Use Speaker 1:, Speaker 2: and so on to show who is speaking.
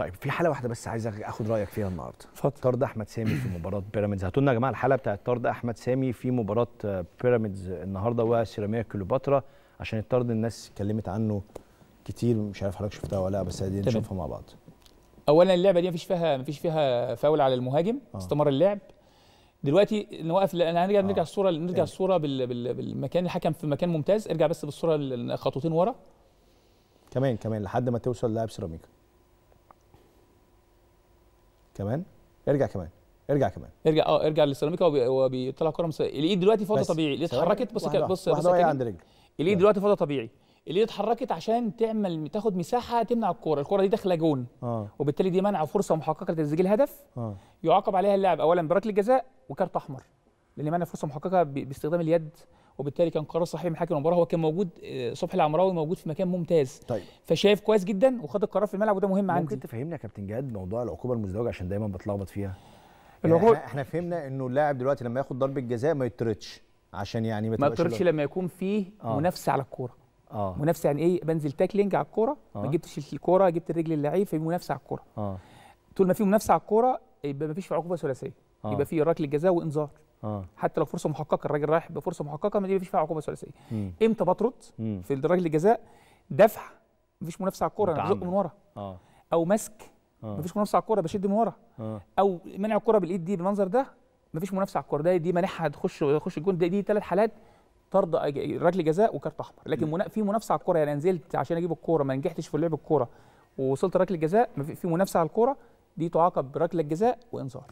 Speaker 1: طيب في حاله واحده بس عايز اخد رايك فيها النهارده اتفضل طرد احمد سامي في مباراه بيراميدز هاتوا لنا يا جماعه الحلقه بتاعت طرد احمد سامي في مباراه آه، بيراميدز النهارده وسيراميكا كليوباترا عشان الطرد الناس اتكلمت عنه كتير مش عارف حضرتك شفتها ولا لا بس ادينا نشوفها مع بعض اولا اللعبه دي مفيش فيها مفيش فيها فاول على المهاجم آه. استمر اللعب دلوقتي نوقف هنرجع نرجع آه. الصوره نرجع نرجع إيه. الصوره بال... بال... بالمكان الحكم في مكان ممتاز ارجع بس بالصوره خطوتين ورا كمان كمان لحد ما توصل لاعب سيراميكا كمان ارجع كمان ارجع كمان ارجع اه ارجع للسيراميكا هو بيطلع كره الايد دلوقتي فوضى طبيعي الايد اتحركت بص كده بص بص كده عند رجل الايد دلوقتي فوضى طبيعي الايد اتحركت عشان تعمل تاخد مساحه تمنع الكره الكره دي داخله جون آه. وبالتالي دي منع فرصه محققه لتسجيل هدف آه. يعاقب عليها اللاعب اولا بركله جزاء وكارت احمر لان منع فرصه محققه باستخدام اليد وبالتالي كان قرار صحيح من حكم المباراه هو كان موجود آه، صبحي العمراوي موجود في مكان ممتاز طيب فشايف كويس جدا وخد القرار في الملعب وده مهم ممكن عندي ممكن تفهمنا يا كابتن جهاد موضوع العقوبه المزدوجه عشان دايما بتلخبط فيها يعني العقوبة احنا, احنا فهمنا انه اللاعب دلوقتي لما ياخد ضربه جزاء ما يطردش عشان يعني ما, ما يطردش لما يكون فيه آه. منافسه على الكوره اه منافسه يعني ايه بنزل تاكلينج على الكوره آه. ما جبتش الكوره جبت الرجل اللعيب في منافسه على الكوره آه. طول ما في منافسه على الكوره يبقى ما فيش عقوبه ثلاثيه آه. يبقى في ركله جزاء وانذار آه. حتى لو فرصه محققه الراجل رايح بفرصه محققه ما فيش فيها عقوبه ثلاثيه امتى بطرد مم. في ركله جزاء دفع مفيش منافسه على الكوره انا بزق من ورا آه. او مسك آه. مفيش منافسه على الكوره بشد من ورا آه. او منع الكوره بالايد دي بالمنظر ده مفيش منافسه على الكوره دي, دي مانعها تخش يخش الجون دي ثلاث حالات طرد ركله جزاء وكارت احمر لكن مم. في منافسه على الكوره يعني نزلت عشان اجيب الكوره ما نجحتش في لعب الكوره ووصلت ركله جزاء في منافسه على الكوره دي تعاقب بركله جزاء وانذار